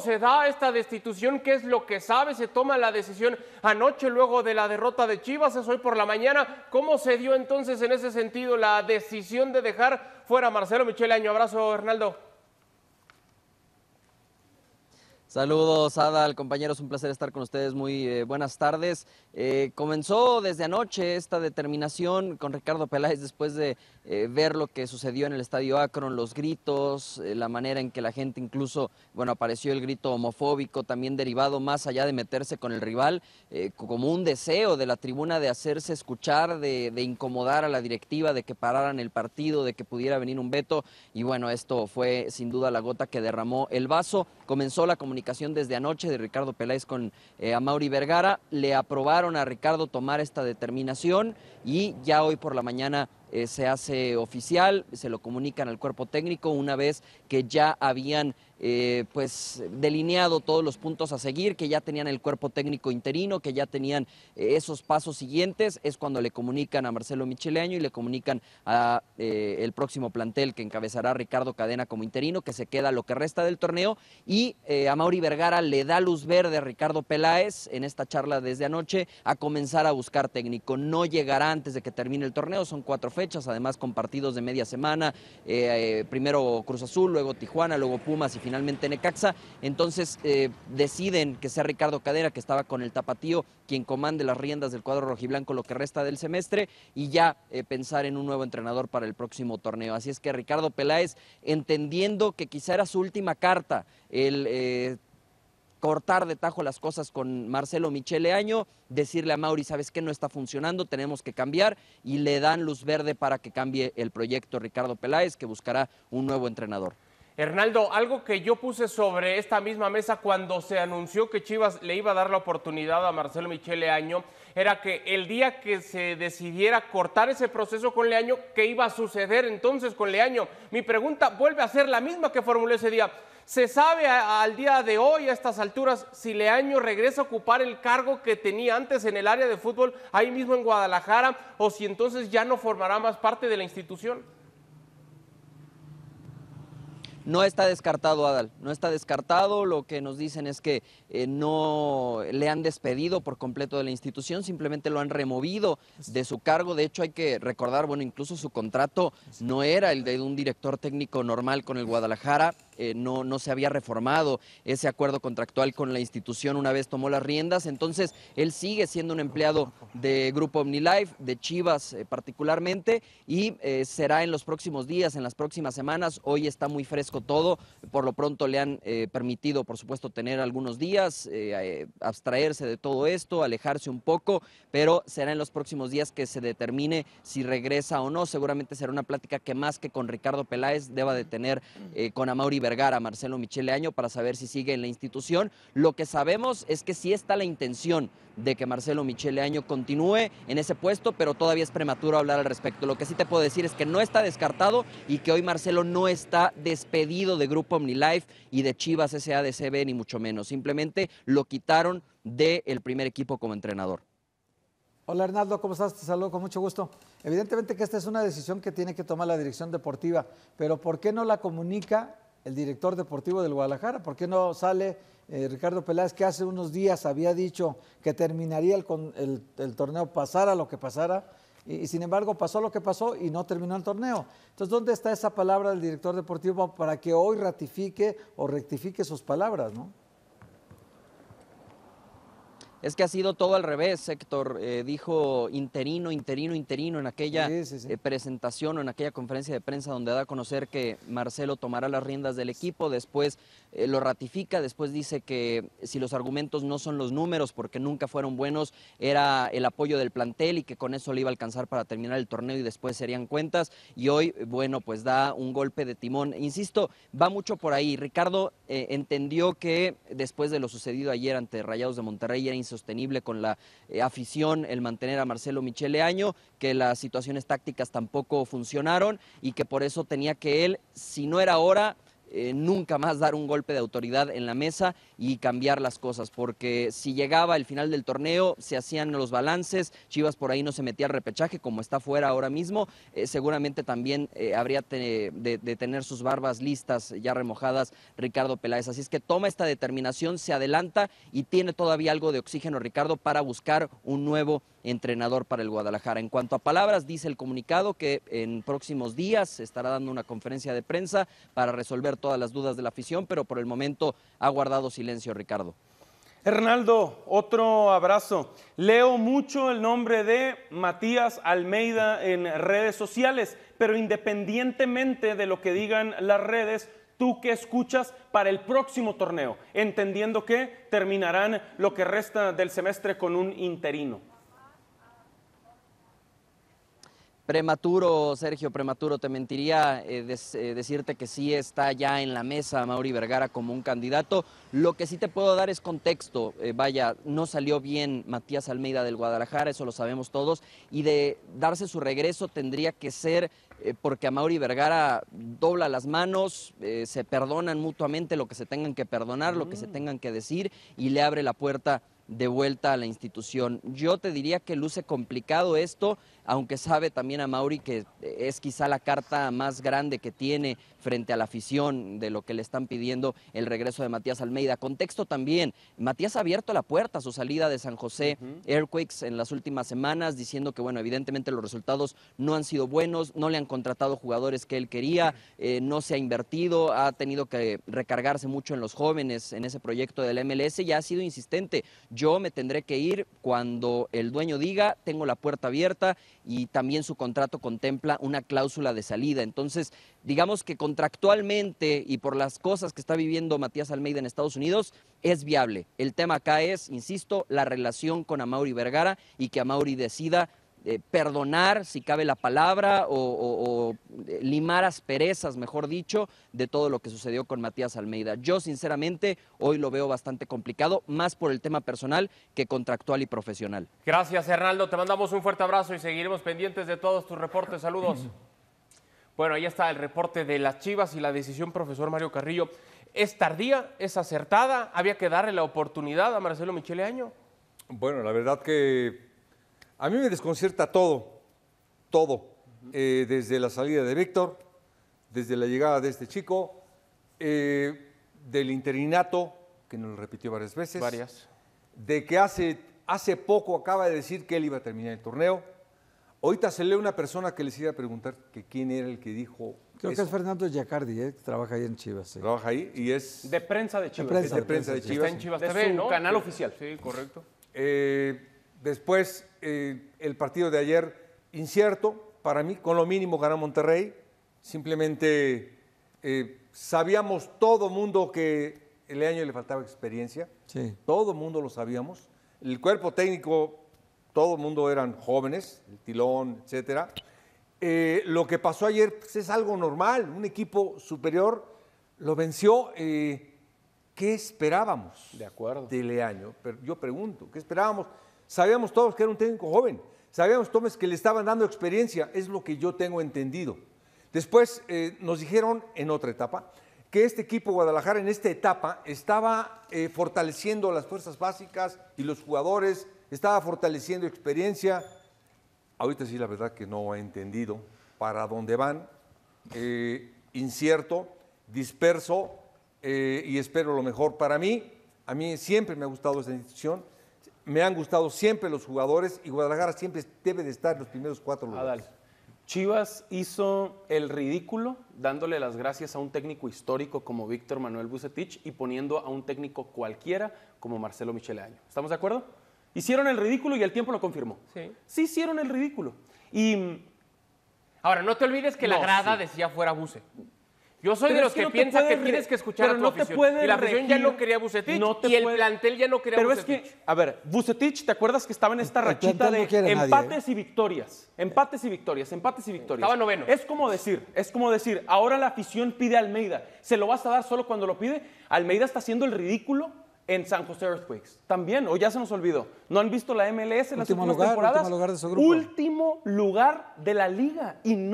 se da esta destitución, qué es lo que sabe, se toma la decisión anoche luego de la derrota de Chivas, es hoy por la mañana, cómo se dio entonces en ese sentido la decisión de dejar fuera a Marcelo Michele Año. Abrazo, Hernaldo. Saludos, Adal, compañeros, un placer estar con ustedes. Muy eh, buenas tardes. Eh, comenzó desde anoche esta determinación con Ricardo Peláez después de eh, ver lo que sucedió en el estadio Akron, los gritos, la manera en que la gente incluso, bueno, apareció el grito homofóbico, también derivado más allá de meterse con el rival, como un deseo de la tribuna de hacerse escuchar, de, de incomodar a la directiva, de que pararan el partido, de que pudiera venir un veto. Y bueno, esto fue sin duda la gota que derramó el vaso. Comenzó la comunicación desde anoche de Ricardo Peláez con eh, a Mauri Vergara. Le aprobaron a Ricardo tomar esta determinación y ya hoy por la mañana eh, se hace oficial, se lo comunican al cuerpo técnico una vez que ya habían eh, pues delineado todos los puntos a seguir, que ya tenían el cuerpo técnico interino, que ya tenían eh, esos pasos siguientes, es cuando le comunican a Marcelo Micheleño y le comunican a el próximo plantel que encabezará Ricardo Cadena como interino, que se queda lo que resta del torneo y a Mauri Vergara le da luz verde a Ricardo Peláez en esta charla desde anoche a comenzar a buscar técnico. No llegará antes de que termine el torneo, son cuatro fechas además con partidos de media semana, eh, eh, primero Cruz Azul, luego Tijuana, luego Pumas y finalmente Necaxa. Entonces eh, deciden que sea Ricardo Cadera, que estaba con el tapatío, quien comande las riendas del cuadro rojiblanco lo que resta del semestre y ya pensar en un nuevo entrenador para el próximo torneo. Así es que Ricardo Peláez, entendiendo que quizá era su última carta, el cortar de tajo las cosas con Marcelo Michele Año, decirle a Mauri, sabes que no está funcionando, tenemos que cambiar y le dan luz verde para que cambie el proyecto Ricardo Peláez, que buscará un nuevo entrenador. Hernaldo, algo que yo puse sobre esta misma mesa cuando se anunció que Chivas le iba a dar la oportunidad a Marcelo Michele Año era que el día que se decidiera cortar ese proceso con Leaño, ¿qué iba a suceder entonces con Leaño? Mi pregunta vuelve a ser la misma que formulé ese día. ¿Se sabe al día de hoy, a estas alturas, si Leaño regresa a ocupar el cargo que tenía antes en el área de fútbol ahí mismo en Guadalajara o si entonces ya no formará más parte de la institución? No está descartado, Adal, no está descartado. Lo que nos dicen es que eh, no le han despedido por completo de la institución, simplemente lo han removido de su cargo. De hecho, hay que recordar, bueno, incluso su contrato no era el de un director técnico normal con el Guadalajara. Eh, no, no se había reformado ese acuerdo contractual con la institución una vez tomó las riendas. Entonces, él sigue siendo un empleado de Grupo OmniLife, de Chivas eh, particularmente, y eh, será en los próximos días, en las próximas semanas. Hoy está muy fresco todo. Por lo pronto le han permitido, por supuesto, tener algunos días, abstraerse de todo esto, alejarse un poco, pero será en los próximos días que se determine si regresa o no. Seguramente será una plática que más que con Ricardo Peláez deba de tener con Amauri a Marcelo Michele Año, para saber si sigue en la institución. Lo que sabemos es que sí está la intención de que Marcelo Michele Año continúe en ese puesto, pero todavía es prematuro hablar al respecto. Lo que sí te puedo decir es que no está descartado y que hoy Marcelo no está despedido de Grupo OmniLife y de Chivas SADCB, ni mucho menos. Simplemente lo quitaron del primer equipo como entrenador. Hola Hernando, ¿cómo estás? Te saludo con mucho gusto. Evidentemente que esta es una decisión que tiene que tomar la dirección deportiva, pero ¿por qué no la comunica el director deportivo del Guadalajara. ¿Por qué no sale eh, Ricardo Peláez, que hace unos días había dicho que terminaría el, el, torneo, pasara lo que pasara? Y, y, sin embargo pasó lo que pasó y no terminó el torneo. Entonces, ¿dónde está esa palabra del director deportivo para que hoy ratifique o rectifique sus palabras? ¿no? Es que ha sido todo al revés, Héctor. Eh, dijo interino, interino, interino en aquella eh, presentación o en aquella conferencia de prensa donde da a conocer que Marcelo tomará las riendas del equipo, después eh, lo ratifica, después dice que si los argumentos no son los números porque nunca fueron buenos, era el apoyo del plantel y que con eso le iba a alcanzar para terminar el torneo y después serían cuentas. Y hoy, bueno, pues da un golpe de timón. Insisto, va mucho por ahí. Ricardo entendió que después de lo sucedido ayer ante Rayados de Monterrey era sostenible con la eh, afición el mantener a Marcelo Michele Año, que las situaciones tácticas tampoco funcionaron y que por eso tenía que él, si no era ahora, eh, nunca más dar un golpe de autoridad en la mesa y cambiar las cosas, porque si llegaba el final del torneo, se hacían los balances, Chivas por ahí no se metía al repechaje, como está fuera ahora mismo, eh, seguramente también eh, habría de, de, tener sus barbas listas, ya remojadas, Ricardo Peláez. Así es que toma esta determinación, se adelanta y tiene todavía algo de oxígeno, Ricardo, para buscar un nuevo entrenador para el Guadalajara. En cuanto a palabras, dice el comunicado que en próximos días estará dando una conferencia de prensa para resolver todas las dudas de la afición, pero por el momento ha guardado silencio Ricardo. Hernaldo, otro abrazo. Leo mucho el nombre de Matías Almeida en redes sociales, pero independientemente de lo que digan las redes, tú qué escuchas para el próximo torneo, entendiendo que terminarán lo que resta del semestre con un interino. Prematuro, Sergio, prematuro. Te mentiría eh, eh, decirte que sí está ya en la mesa Mauri Vergara como un candidato. Lo que sí te puedo dar es contexto. Eh, vaya, no salió bien Matías Almeida del Guadalajara, eso lo sabemos todos. Y de darse su regreso tendría que ser porque a Mauri Vergara dobla las manos, se perdonan mutuamente lo que se tengan que perdonar, lo que se mm. tengan que decir y le abre la puerta de vuelta a la institución. Yo te diría que luce complicado esto, aunque sabe también a Mauri que es quizá la carta más grande que tiene frente a la afición de lo que le están pidiendo el regreso de Matías Almeida. Contexto también, Matías ha abierto la puerta a su salida de San José Airquakes en las últimas semanas, diciendo que, bueno, evidentemente los resultados no han sido buenos, no le han contratado jugadores que él quería, eh, no se ha invertido, ha tenido que recargarse mucho en los jóvenes, en ese proyecto del MLS, y ha sido insistente. Yo me tendré que ir cuando el dueño diga, tengo la puerta abierta y también su contrato contempla una cláusula de salida. Entonces, digamos que con contractualmente y por las cosas que está viviendo Matías Almeida en Estados Unidos, es viable. El tema acá es, insisto, la relación con Amauri Vergara y que Amauri decida eh, perdonar, si cabe la palabra, o, o eh, limar asperezas, mejor dicho, de todo lo que sucedió con Matías Almeida. Yo, sinceramente, hoy lo veo bastante complicado, más por el tema personal que contractual y profesional. Gracias, Hernaldo. Te mandamos un fuerte abrazo y seguiremos pendientes de todos tus reportes. Saludos. Bueno, ahí está el reporte de las Chivas y la decisión, profesor Mario Carrillo. ¿Es tardía? ¿Es acertada? ¿Había que darle la oportunidad a Marcelo Michele Año? Bueno, la verdad que a mí me desconcierta todo, todo. Eh, desde la salida de Víctor, desde la llegada de este chico, eh, del interinato, que nos lo repitió varias veces. Varias. De que hace, hace poco acaba de decir que él iba a terminar el torneo Ahorita se lee una persona que les iba a preguntar que quién era el que dijo. Creo que es Fernando Jacardi? que ¿eh? trabaja ahí en Chivas. Trabaja ahí y es. De prensa de Chivas. De prensa, de, Chivas. Está en Chivas TV, ¿no? canal oficial. Sí, correcto. Eh, después, eh, el partido de ayer, incierto. Para mí, con lo mínimo ganó Monterrey. Simplemente sabíamos todo mundo que el año le faltaba experiencia. Sí. Todo mundo lo sabíamos. El cuerpo técnico todo el mundo eran jóvenes, el Tilón, etcétera. Eh, lo que pasó ayer pues, es algo normal, un equipo superior lo venció. Eh, ¿Qué esperábamos de, acuerdo. de año. Pero yo pregunto, ¿qué esperábamos? Sabíamos todos que era un técnico joven, sabíamos todos que le estaban dando experiencia, es lo que yo tengo entendido. Después eh, nos dijeron en otra etapa que este equipo Guadalajara en esta etapa estaba fortaleciendo las fuerzas básicas y los jugadores estaba fortaleciendo experiencia. Ahorita sí, la verdad que no he entendido para dónde van. Eh, incierto, disperso eh, y espero lo mejor para mí. A mí siempre me ha gustado esta institución. Me han gustado siempre los jugadores y Guadalajara siempre debe de estar en los primeros cuatro ah, lugares. Chivas hizo el ridículo dándole las gracias a un técnico histórico como Víctor Manuel Bucetich y poniendo a un técnico cualquiera como Marcelo Micheleaño. ¿Estamos de acuerdo? Hicieron el ridículo y el tiempo lo confirmó. Sí. hicieron el ridículo. Y. Ahora, no te olvides que la grada decía fuera Buce. Yo soy de los que, piensan que tienes que escuchar a tu puede y la afición ya no quería Bucetich y el plantel ya no quería pero Bucetich. Pero es que, a ver, Bucetich, ¿te acuerdas que estaba en esta rachita de empates ¿eh? y victorias? Empates y victorias, empates y victorias. Estaba noveno. Es como decir, es como decir, ahora la afición pide a Almeida. ¿Se lo vas a dar solo cuando lo pide? Almeida está haciendo el ridículo en San José Earthquakes. También, o ya se nos olvidó. ¿No han visto la MLS en las últimas temporadas? Último lugar, de su grupo. último lugar de la liga. Y no